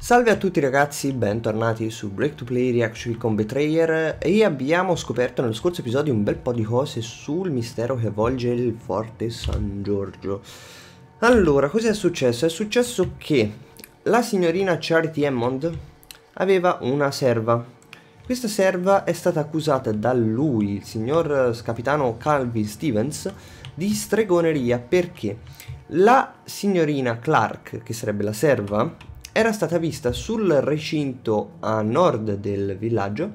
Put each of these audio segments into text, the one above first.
Salve a tutti ragazzi, bentornati su Break to Play Reaction con Betrayer e abbiamo scoperto nello scorso episodio un bel po' di cose sul mistero che avvolge il forte San Giorgio. Allora, cosa è successo? È successo che la signorina Charity Hammond aveva una serva. Questa serva è stata accusata da lui, il signor eh, capitano Calvin Stevens, di stregoneria perché la signorina Clark, che sarebbe la serva, era stata vista sul recinto a nord del villaggio,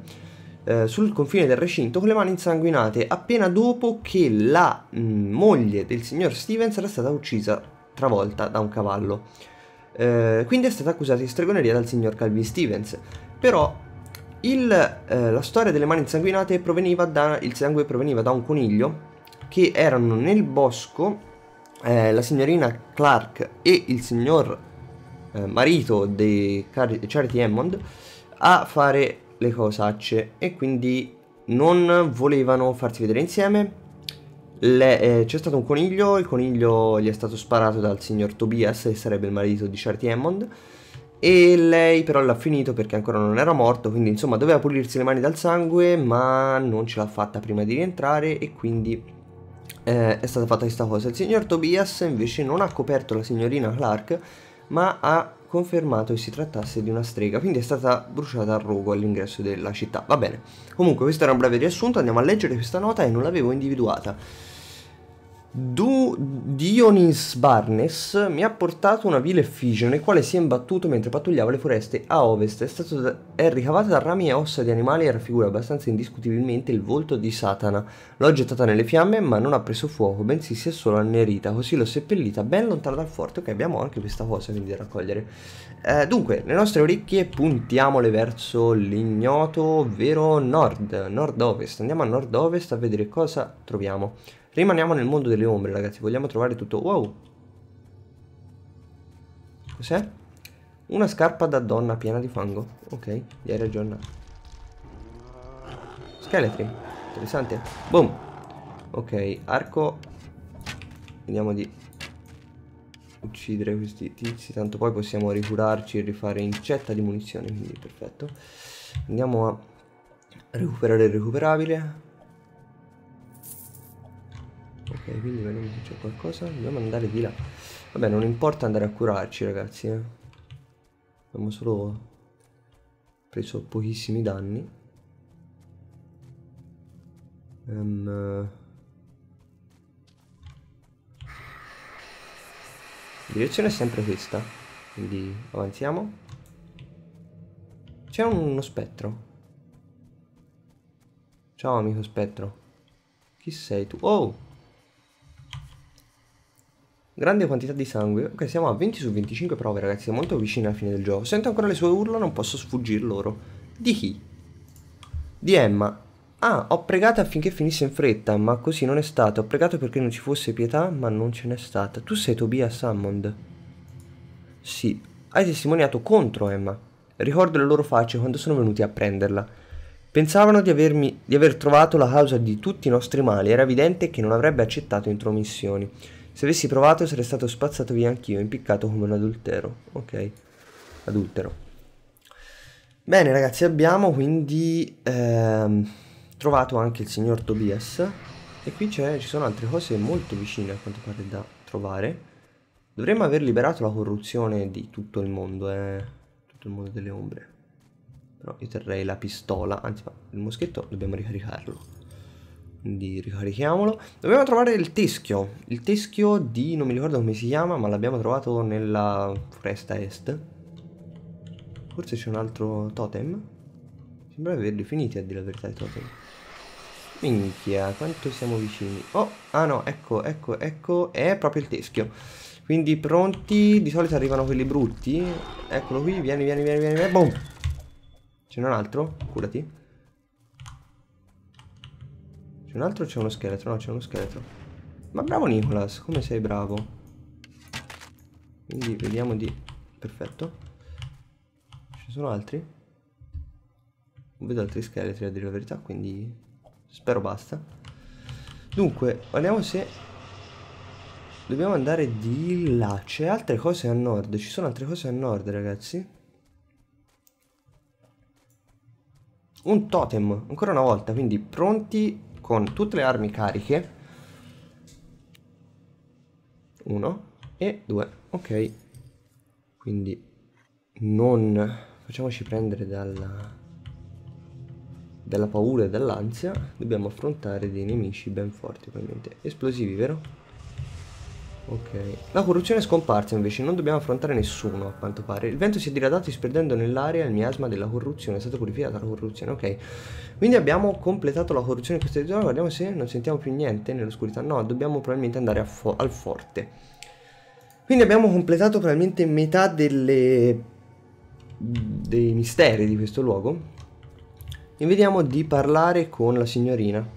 eh, sul confine del recinto, con le mani insanguinate appena dopo che la mh, mm, moglie del signor Stevens era stata uccisa travolta da un cavallo. Eh, quindi è stata accusata di stregoneria dal signor Calvi Stevens. Però il, eh, la storia delle mani insanguinate proveniva da, il sangue proveniva da un coniglio che erano nel bosco eh, la signorina Clark e il signor eh, marito di Car- Charity Hammond, a fare le cosacce e quindi non volevano farsi vedere insieme. Le, eh, c'è stato un coniglio, il coniglio gli è stato sparato dal signor Tobias, che sarebbe il marito di Charity Hammond, e lei però l'ha finito perché ancora non era morto, quindi insomma doveva pulirsi le mani dal sangue, ma non ce l'ha fatta prima di rientrare e quindi eh, è stata fatta questa cosa. Il signor Tobias invece non ha coperto la signorina Clark ma ha confermato che si trattasse di una strega, quindi è stata bruciata a rogo all'ingresso della città. Va bene, comunque questo era un breve riassunto, andiamo a leggere questa nota e non l'avevo individuata. Du Dionis Barnes mi ha portato una vile effigie nel quale si è imbattuto mentre pattugliava le foreste a ovest. È, stato, è ricavata da rami e ossa di animali e raffigura abbastanza indiscutibilmente il volto di Satana. L'ho gettata nelle fiamme, ma non ha preso fuoco, bensì si è solo annerita. Così l'ho seppellita ben lontana dal forte. Ok, abbiamo anche questa cosa quindi da raccogliere. Eh, dunque, le nostre orecchie puntiamole verso l'ignoto, ovvero nord, nord-ovest. Andiamo a nord-ovest a vedere cosa troviamo. Rimaniamo nel mondo delle ombre, ragazzi. Vogliamo trovare tutto. Wow! Cos'è? Una scarpa da donna piena di fango. Ok, gli hai ragione. Scheletri. Interessante. Boom. Ok, arco. Vediamo di uccidere questi tizi. Tanto poi possiamo ricurarci e rifare incetta di munizioni. Quindi perfetto. Andiamo a recuperare il recuperabile. Ok, quindi vediamo se c'è qualcosa. Dobbiamo andare di là. Vabbè, non importa andare a curarci, ragazzi. Eh. Abbiamo solo preso pochissimi danni. Um, la direzione è sempre questa. Quindi avanziamo. C'è uno spettro. Ciao amico spettro. Chi sei tu? Oh! Grande quantità di sangue. Ok, siamo a 20 su 25 prove, ragazzi. È molto vicini alla fine del gioco. Sento ancora le sue urla, non posso sfuggir loro. Di chi? Di Emma. Ah, ho pregato affinché finisse in fretta, ma così non è stato. Ho pregato perché non ci fosse pietà, ma non ce n'è stata. Tu sei Tobia Hammond. Sì. Hai testimoniato contro Emma. Ricordo le loro facce quando sono venuti a prenderla. Pensavano di, avermi, di aver trovato la causa di tutti i nostri mali. Era evidente che non avrebbe accettato intromissioni. Se avessi provato sarei stato spazzato via anch'io, impiccato come un adultero. Ok, adultero. Bene ragazzi, abbiamo quindi ehm, trovato anche il signor Tobias. E qui ci sono altre cose molto vicine a quanto pare da trovare. Dovremmo aver liberato la corruzione di tutto il mondo, eh. Tutto il mondo delle ombre. Però io terrei la pistola, anzi ma il moschetto dobbiamo ricaricarlo quindi ricarichiamolo. Dobbiamo trovare il teschio, il teschio di, non mi ricordo come si chiama, ma l'abbiamo trovato nella foresta est. Forse c'è un altro totem? Sembra averli finiti a dire la verità i totem. Minchia, quanto siamo vicini. Oh, ah no, ecco, ecco, ecco, è proprio il teschio. Quindi pronti, di solito arrivano quelli brutti. Eccolo qui, vieni, vieni, vieni, vieni, boom. C'è un altro? Curati. C'è un altro c'è uno scheletro? No, c'è uno scheletro. Ma bravo Nicolas, come sei bravo. Quindi vediamo di... Perfetto. Ci sono altri? Non vedo altri scheletri a dire la verità, quindi... Spero basta. Dunque, guardiamo se... Dobbiamo andare di là. C'è altre cose a nord. Ci sono altre cose a nord, ragazzi. un totem ancora una volta quindi pronti con tutte le armi cariche. Uno e due, ok. Quindi non facciamoci prendere dalla, dalla paura e dall'ansia. Dobbiamo affrontare dei nemici ben forti, probabilmente. Esplosivi, vero? Ok. La corruzione è scomparsa invece, non dobbiamo affrontare nessuno a quanto pare. Il vento si è diradato disperdendo nell'aria il miasma della corruzione, è stata purificata la corruzione, ok. Quindi abbiamo completato la corruzione in questa zona, guardiamo se non sentiamo più niente nell'oscurità. No, dobbiamo probabilmente andare fo al forte. Quindi abbiamo completato probabilmente metà delle... dei misteri di questo luogo. E vediamo di parlare con la signorina.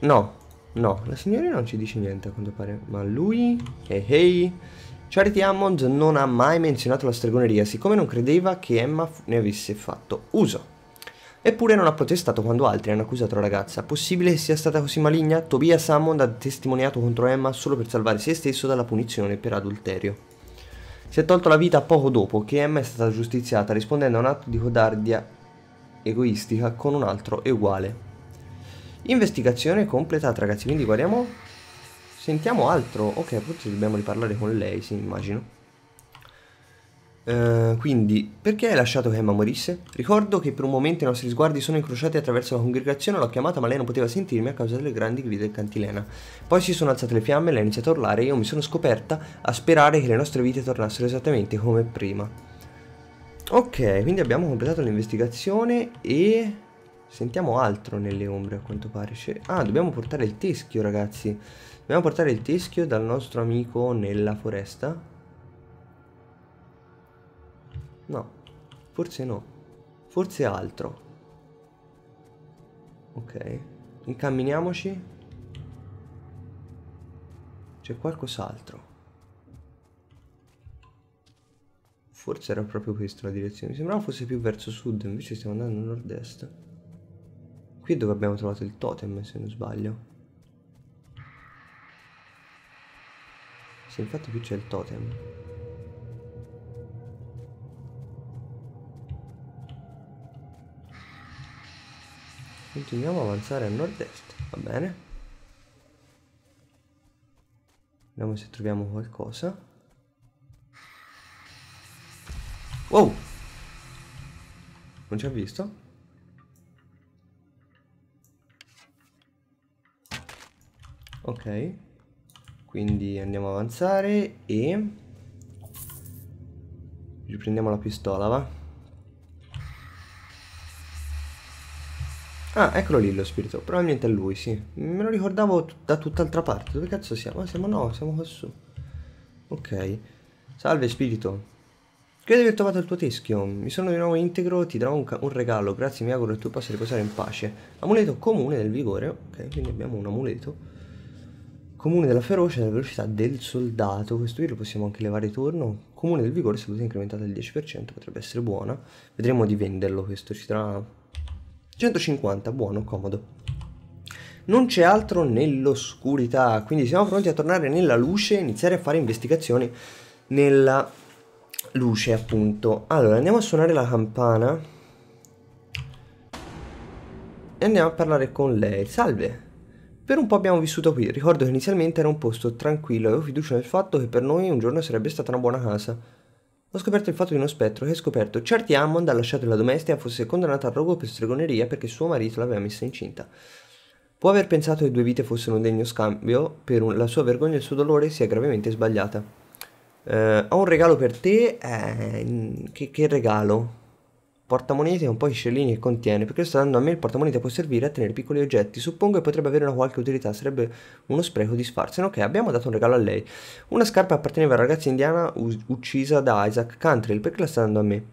No, No, la signorina non ci dice niente a quanto pare. Ma lui... Ehi, hey, hey. Charity Hammond non ha mai menzionato la stregoneria, siccome non credeva che Emma ne avesse fatto uso. Eppure non ha protestato quando altri hanno accusato la ragazza. Possibile che sia stata così maligna? Tobias Hammond ha testimoniato contro Emma solo per salvare se stesso dalla punizione per adulterio. Si è tolto la vita poco dopo che Emma è stata giustiziata rispondendo a un atto di codardia egoistica con un altro uguale. Investigazione completata, ragazzi, quindi guardiamo... Sentiamo altro. Ok, forse dobbiamo riparlare con lei, sì, immagino. Uh, quindi, perché hai lasciato che Emma morisse? Ricordo che per un momento i nostri sguardi sono incrociati attraverso la congregazione, l'ho chiamata ma lei non poteva sentirmi a causa delle grandi grida del cantilena. Poi si sono alzate le fiamme, lei ha iniziato a urlare e io mi sono scoperta a sperare che le nostre vite tornassero esattamente come prima. Ok, quindi abbiamo completato l'investigazione e... Sentiamo altro nelle ombre a quanto pare. Ah, dobbiamo portare il teschio, ragazzi. Dobbiamo portare il teschio dal nostro amico nella foresta. No, forse no. Forse altro. Ok. Incamminiamoci. C'è qualcos'altro. Forse era proprio questa la direzione. Mi sembrava fosse più verso sud, invece stiamo andando a nord-est. Qui è dove abbiamo trovato il totem, se non sbaglio. Sì, infatti qui c'è il totem. Continuiamo ad avanzare a nord-est, va bene. Vediamo se troviamo qualcosa. Wow! Non ci ha visto? ok quindi andiamo a avanzare e riprendiamo la pistola va ah eccolo lì lo spirito probabilmente è lui sì me lo ricordavo da tutt'altra parte dove cazzo siamo? Ah, siamo no siamo qua su ok salve spirito Credo di aver trovato il tuo teschio. Mi sono di nuovo integro, ti darò un, un, regalo. Grazie, mi auguro che tu possa riposare in pace. Amuleto comune del vigore. Ok, quindi abbiamo un amuleto. Comune della ferocia della velocità del soldato, questo qui lo possiamo anche levare torno Comune del vigore, salute incrementata del 10%, potrebbe essere buona. Vedremo di venderlo questo, ci darà 150, buono, comodo. Non c'è altro nell'oscurità, quindi siamo pronti a tornare nella luce iniziare a fare investigazioni nella luce, appunto. Allora, andiamo a suonare la campana e andiamo a parlare con lei. Salve! Per un po' abbiamo vissuto qui, ricordo che inizialmente era un posto tranquillo e avevo fiducia nel fatto che per noi un giorno sarebbe stata una buona casa. Ho scoperto il fatto di uno spettro che ha scoperto certi Hammond ha lasciato la domestica fosse condannata a rogo per stregoneria perché suo marito l'aveva messa incinta. Può aver pensato che due vite fossero un degno scambio, per un, la sua vergogna e il suo dolore si è gravemente sbagliata. Eh, ho un regalo per te, eh, che, che regalo? portamonete con pochi scellini che contiene, perché sto dando a me il portamonete può servire a tenere piccoli oggetti, suppongo che potrebbe avere una qualche utilità, sarebbe uno spreco di disfarsene. Ok, abbiamo dato un regalo a lei. Una scarpa apparteneva alla ragazza indiana uccisa da Isaac Cantrell, perché la sta dando a me?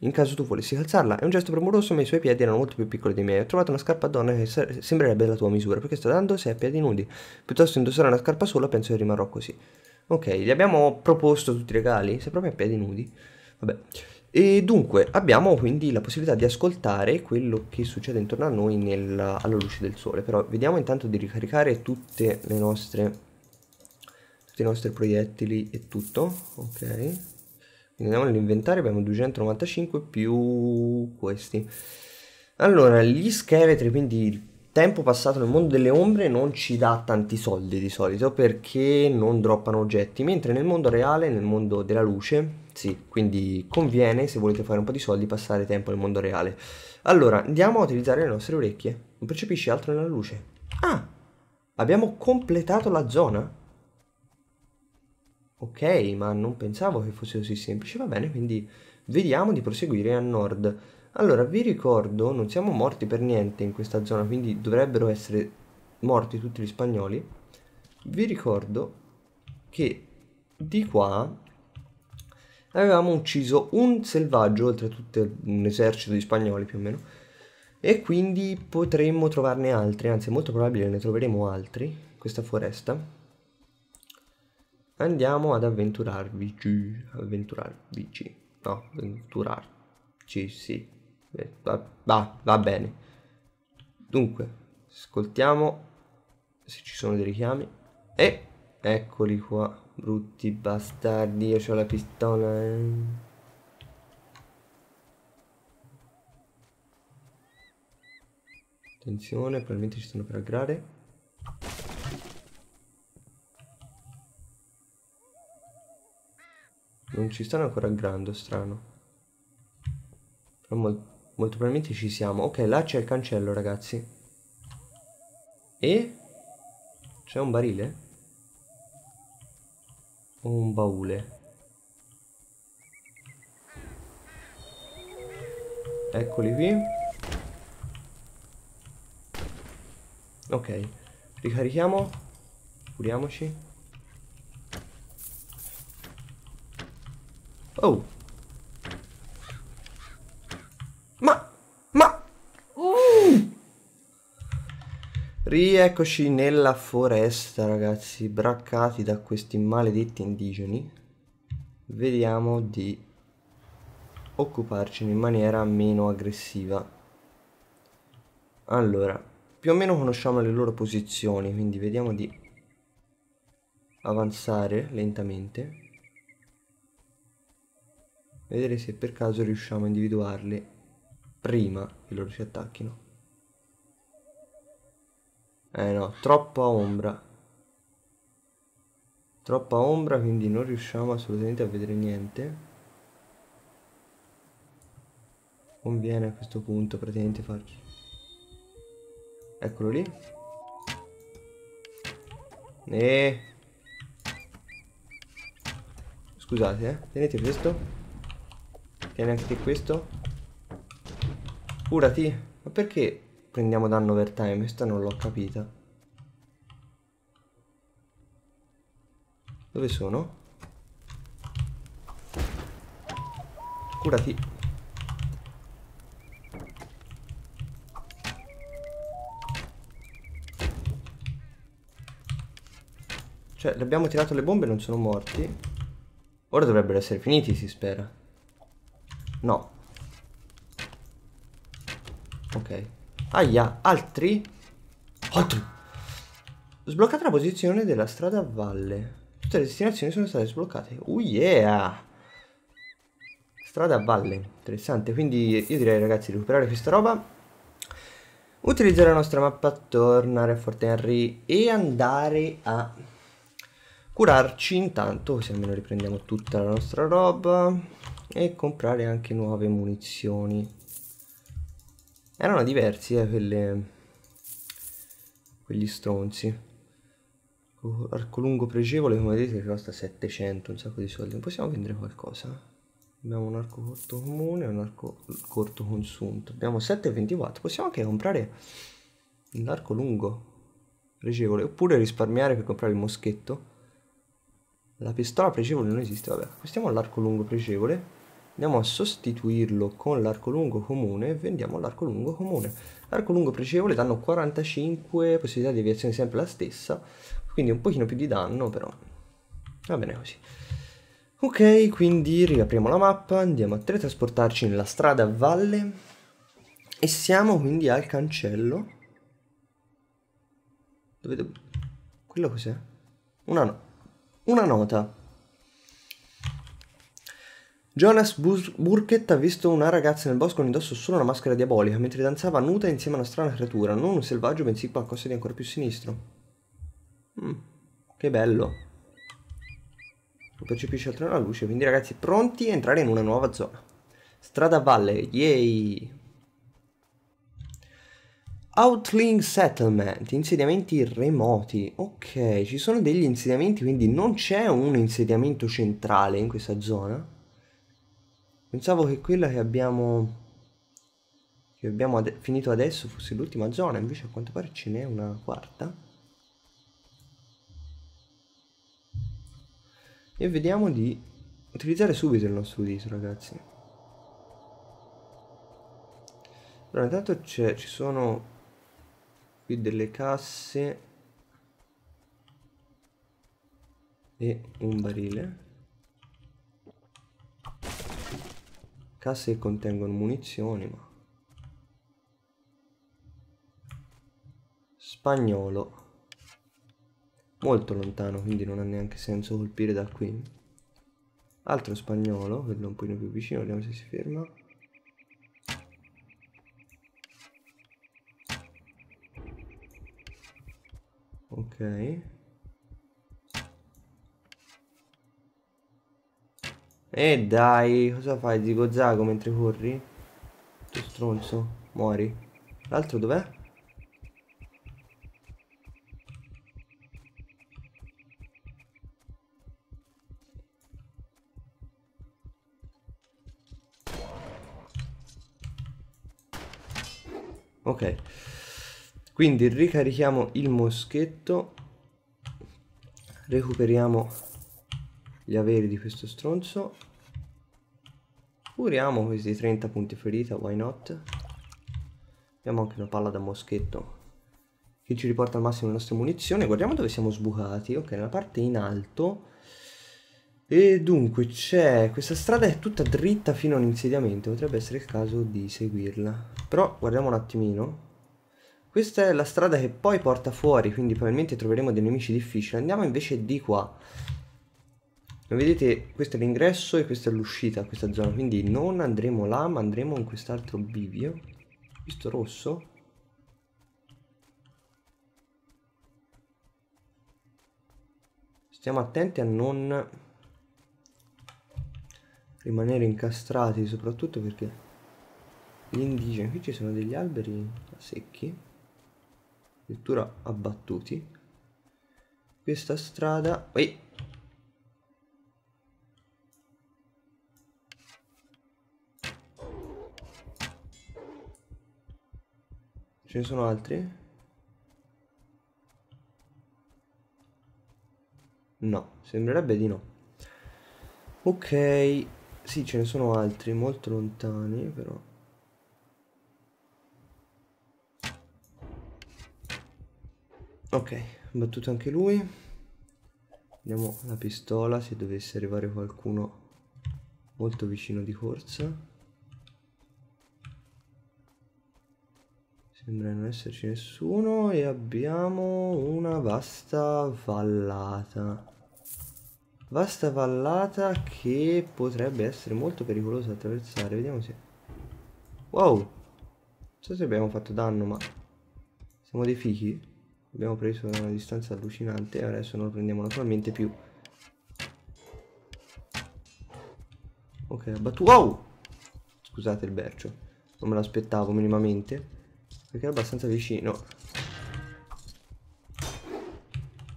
In caso tu volessi calzarla, è un gesto premuroso ma i suoi piedi erano molto più piccoli di me Ho trovato una scarpa a donna che sembrerebbe la tua misura, perché sta dando se a piedi nudi. Piuttosto indossare una scarpa sola penso che rimarrò così. Ok, gli abbiamo proposto tutti i regali, se proprio a piedi nudi. Vabbè. E dunque abbiamo quindi la possibilità di ascoltare quello che succede intorno a noi nella, alla luce del sole, però vediamo intanto di ricaricare tutte le nostre, tutti i nostri proiettili e tutto, ok? Quindi andiamo nell'inventario, abbiamo 295 più questi. Allora, gli scheletri, quindi il tempo passato nel mondo delle ombre non ci dà tanti soldi di solito perché non droppano oggetti, mentre nel mondo reale, nel mondo della luce, sì, quindi conviene, se volete fare un po' di soldi, passare tempo nel mondo reale. Allora, andiamo a utilizzare le nostre orecchie. Non percepisci altro nella luce. Ah! Abbiamo completato la zona? Ok, ma non pensavo che fosse così semplice. Va bene, quindi vediamo di proseguire a nord. Allora, vi ricordo, non siamo morti per niente in questa zona, quindi dovrebbero essere morti tutti gli spagnoli. Vi ricordo che di qua avevamo ucciso un selvaggio, oltretutto un esercito di spagnoli più o meno, e quindi potremmo trovarne altri, anzi è molto probabile ne troveremo altri in questa foresta. Andiamo ad avventurarvi, avventurarvi, no, avventurarci, sì, eh, va, va, va bene. Dunque, ascoltiamo se ci sono dei richiami e eccoli qua. Brutti bastardi, io ho la pistola. Eh. Attenzione, probabilmente ci stanno per aggrare. Non ci stanno ancora aggrando, strano. Però molto, molto probabilmente ci siamo. Ok, là c'è il cancello, ragazzi. E? C'è un barile? un baule eccoli qui ok ricarichiamo curiamoci oh Rieccoci nella foresta, ragazzi, braccati da questi maledetti indigeni. Vediamo di occuparci in maniera meno aggressiva. Allora, più o meno conosciamo le loro posizioni, quindi vediamo di avanzare lentamente. Vedere se per caso riusciamo a individuarli prima che loro si attacchino eh no troppa ombra troppa ombra quindi non riusciamo assolutamente a vedere niente conviene a questo punto praticamente farci eccolo lì e scusate eh tenete questo tieni anche questo curati ma perché prendiamo danno per time, questa non l'ho capita. Dove sono? Curati. Cioè, le abbiamo tirato le bombe e non sono morti. Ora dovrebbero essere finiti, si spera. No. Ok. Aia, altri? Altri! Sbloccata la posizione della strada a valle. Tutte le destinazioni sono state sbloccate. Oh yeah! Strada a valle, interessante. Quindi io direi ragazzi di recuperare questa roba. Utilizzare la nostra mappa, tornare a Fort Henry e andare a curarci intanto, così almeno riprendiamo tutta la nostra roba e comprare anche nuove munizioni. Erano diversi, eh, quelle... Quegli stronzi. Arco lungo pregevole, come vedete, costa 700, un sacco di soldi. Possiamo vendere qualcosa? Abbiamo un arco corto comune un arco corto consunto. Abbiamo 7,24 Possiamo anche comprare l'arco lungo pregevole. Oppure risparmiare per comprare il moschetto. La pistola pregevole non esiste, vabbè. Acquistiamo l'arco lungo pregevole andiamo a sostituirlo con l'arco lungo comune e vendiamo l'arco lungo comune. L'arco lungo precevole danno 45, possibilità di deviazione sempre la stessa, quindi un pochino più di danno però va bene così. Ok, quindi riapriamo la mappa, andiamo a teletrasportarci nella strada a valle e siamo quindi al cancello. Dove devo... Quello cos'è? Una, no... Una nota. Jonas Burkett ha visto una ragazza nel bosco con indosso solo una maschera diabolica mentre danzava nuda insieme a una strana creatura, non un selvaggio bensì qualcosa di ancora più sinistro. Mm, che bello. Non percepisce altro la luce, quindi ragazzi pronti a entrare in una nuova zona. Strada Valle, yay! Outling Settlement, insediamenti remoti. Ok, ci sono degli insediamenti, quindi non c'è un insediamento centrale in questa zona. Pensavo che quella che abbiamo, che abbiamo ad finito adesso fosse l'ultima zona, invece a quanto pare ce n'è una quarta. E vediamo di utilizzare subito il nostro dito, ragazzi. Allora, intanto ci sono qui delle casse e un barile Casse che contengono munizioni, ma... Spagnolo. Molto lontano, quindi non ha neanche senso colpire da qui. Altro spagnolo, quello un pochino più vicino, vediamo se si ferma. Ok. E eh dai, cosa fai di Gozago mentre corri? Tu stronzo, muori. L'altro dov'è? Ok. Quindi ricarichiamo il moschetto. Recuperiamo gli averi di questo stronzo Curiamo questi 30 punti ferita, why not? Abbiamo anche una palla da moschetto che ci riporta al massimo le nostre munizioni. Guardiamo dove siamo sbucati, ok, nella parte in alto. E dunque c'è, questa strada è tutta dritta fino all'insediamento, potrebbe essere il caso di seguirla. Però guardiamo un attimino. Questa è la strada che poi porta fuori, quindi probabilmente troveremo dei nemici difficili. Andiamo invece di qua vedete questo è l'ingresso e questa è l'uscita a questa zona, quindi non andremo là ma andremo in quest'altro bivio. Questo rosso? Stiamo attenti a non rimanere incastrati soprattutto perché gli indigeni, qui ci sono degli alberi secchi, addirittura abbattuti. Questa strada... Ehi! Ce ne sono altri? No, sembrerebbe di no. Ok, sì, ce ne sono altri molto lontani, però. Ok, battuto anche lui. Vediamo la pistola se dovesse arrivare qualcuno molto vicino di corsa. Sembra non esserci nessuno e abbiamo una vasta vallata. Vasta vallata che potrebbe essere molto pericolosa da attraversare. Vediamo se... Wow! Non so se abbiamo fatto danno, ma... Siamo dei fichi? Abbiamo preso una distanza allucinante e adesso non lo prendiamo naturalmente più. Ok, abbattuto. Wow! Scusate il bercio. Non me l'aspettavo minimamente. Perché è abbastanza vicino.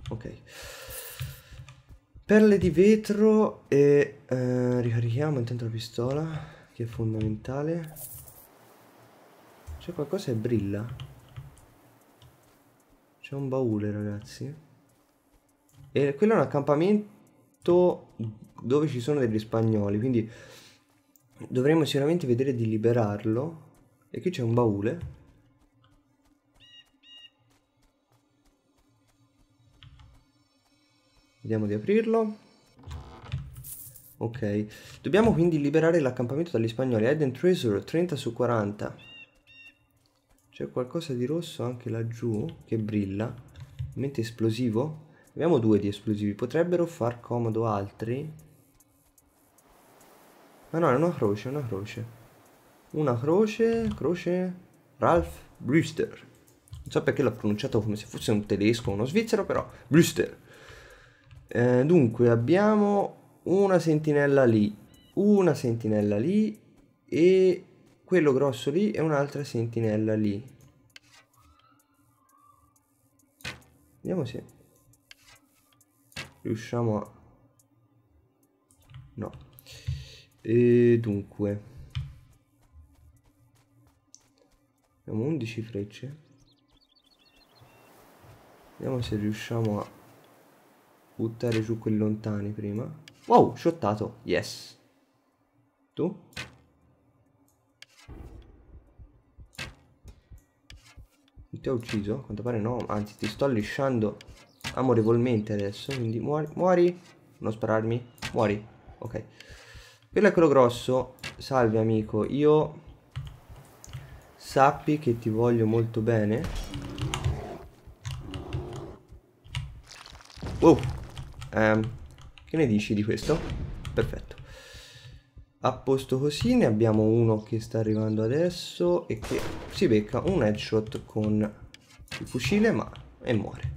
Ok. Perle di vetro e eh, ricarichiamo intanto la pistola, che è fondamentale. C'è qualcosa che brilla. C'è un baule, ragazzi. E quello è un accampamento dove ci sono degli spagnoli, quindi dovremmo sicuramente vedere di liberarlo. E qui c'è un baule. Vediamo di aprirlo. Ok. Dobbiamo quindi liberare l'accampamento dagli spagnoli. Eden Treasure, 30 su 40. C'è qualcosa di rosso anche laggiù che brilla. Mente esplosivo. Abbiamo due di esplosivi. Potrebbero far comodo altri. Ma no, è una croce, una croce. Una croce, croce, Ralph Brewster. Non so perché l'ho pronunciato come se fosse un tedesco o uno svizzero, però Brewster. Eh, dunque, abbiamo una sentinella lì, una sentinella lì e quello grosso lì e un'altra sentinella lì. Vediamo se riusciamo a... No. E dunque. Abbiamo 11 frecce. Vediamo se riusciamo a buttare giù quelli lontani prima. Wow, shottato, yes. Tu? Non ti ho ucciso? A quanto pare no, anzi ti sto lisciando amorevolmente adesso, quindi muori, muori, non spararmi, muori, ok. Quello è quello grosso, salve amico, io sappi che ti voglio molto bene. Wow, eh, che ne dici di questo? Perfetto. A posto così ne abbiamo uno che sta arrivando adesso e che si becca un headshot con il fucile ma e muore.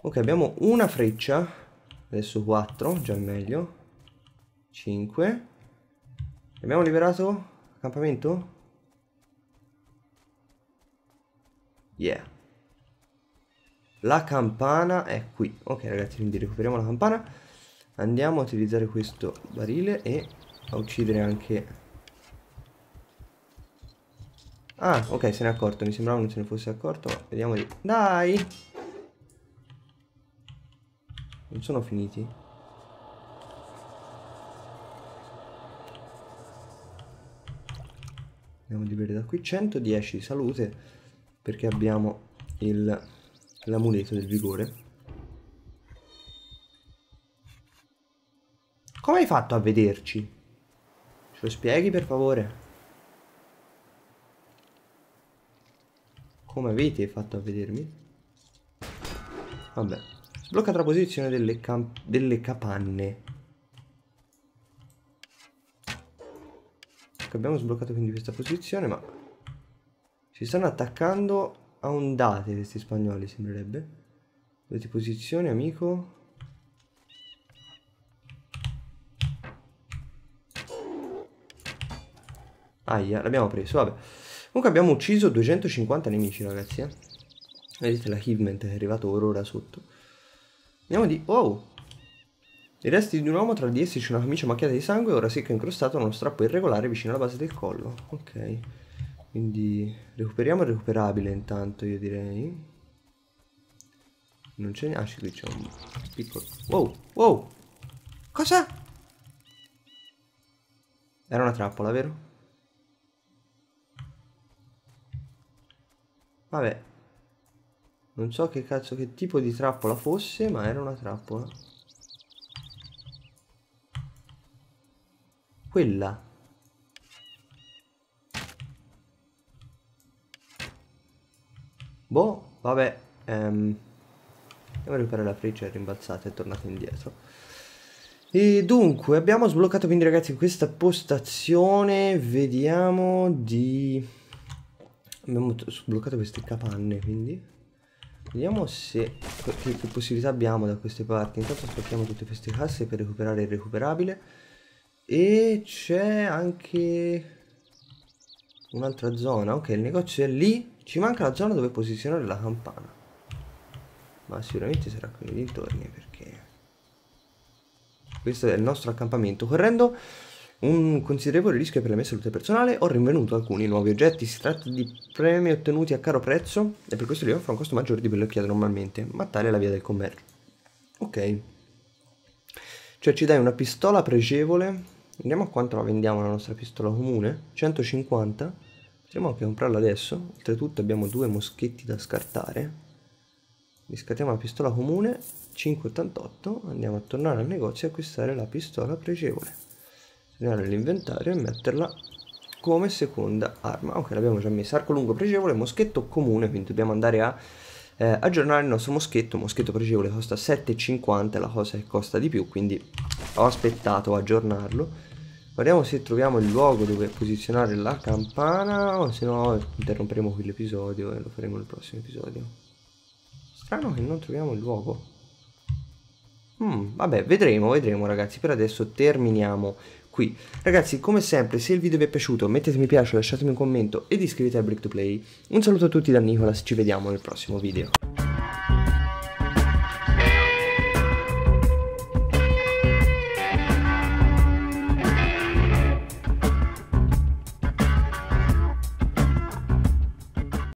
Ok, abbiamo una freccia, adesso 4, già meglio, 5. Abbiamo liberato accampamento? Yeah. La campana è qui. Ok ragazzi, quindi recuperiamo la campana. Andiamo a utilizzare questo barile e a uccidere anche... Ah, ok, se ne è accorto. Mi sembrava non se ne fosse accorto, ma vediamo di Dai! Non sono finiti? Andiamo a liberare da qui 110 di salute perché abbiamo il l'amuleto del vigore. Come hai fatto a vederci? Ce lo spieghi per favore? Come avete fatto a vedermi? Vabbè. Sbloccata la posizione delle, delle capanne. Ecco, abbiamo sbloccato quindi questa posizione, ma... Si stanno attaccando a ondate questi spagnoli sembrerebbe. Dove ti posizioni amico? Aia, l'abbiamo preso, vabbè. Comunque abbiamo ucciso 250 nemici ragazzi, eh. Vedete l'achievement è arrivato ora ora sotto. Andiamo di... Wow! I resti di un uomo tra di essi c'è una camicia macchiata di sangue, ora secco incrostato uno strappo irregolare vicino alla base del collo. Ok. Quindi recuperiamo il recuperabile intanto, io direi. Non c'è neanche, ah, qui c'è un piccolo... Wow, wow! Cosa? Era una trappola, vero? Vabbè. Non so che cazzo, che tipo di trappola fosse, ma era una trappola. Quella. Boh, vabbè. Ehm, andiamo a riparare la freccia, è rimbalzata, è tornata indietro. E dunque, abbiamo sbloccato quindi ragazzi questa postazione, vediamo di... Abbiamo sbloccato queste capanne, quindi... Vediamo se... Che, che possibilità abbiamo da queste parti. Intanto spacchiamo tutte queste casse per recuperare il recuperabile. E c'è anche... Un'altra zona, ok, il negozio è lì. Ci manca la zona dove posizionare la campana. Ma sicuramente sarà qui dintorni perché... Questo è il nostro accampamento. Correndo un considerevole rischio per la mia salute personale, ho rinvenuto alcuni nuovi oggetti, si tratta di premi ottenuti a caro prezzo e per questo li offro un costo maggiore di quello che chiedo normalmente, ma tale è la via del commercio. Ok. Cioè ci dai una pistola pregevole, vediamo a quanto la vendiamo la nostra pistola comune, 150 Andiamo a comprarla adesso. Oltretutto abbiamo due moschetti da scartare. Riscattiamo la pistola comune 5,88. Andiamo a tornare al negozio e acquistare la pistola pregevole. Tornare all'inventario e metterla come seconda arma. Ok, l'abbiamo già messa. Arco lungo pregevole, moschetto comune, quindi dobbiamo andare a eh, aggiornare il nostro moschetto. Moschetto pregevole costa 7,50, la cosa che costa di più, quindi ho aspettato aggiornarlo Guardiamo se troviamo il luogo dove posizionare la campana o se no interromperemo qui l'episodio e lo faremo nel prossimo episodio. Strano che non troviamo il luogo. Mm, vabbè, vedremo, vedremo ragazzi. Per adesso terminiamo qui. Ragazzi, come sempre, se il video vi è piaciuto mettete mi piace, lasciatemi un commento ed iscrivetevi al Break to Play. Un saluto a tutti da Nicolas, ci vediamo nel prossimo video.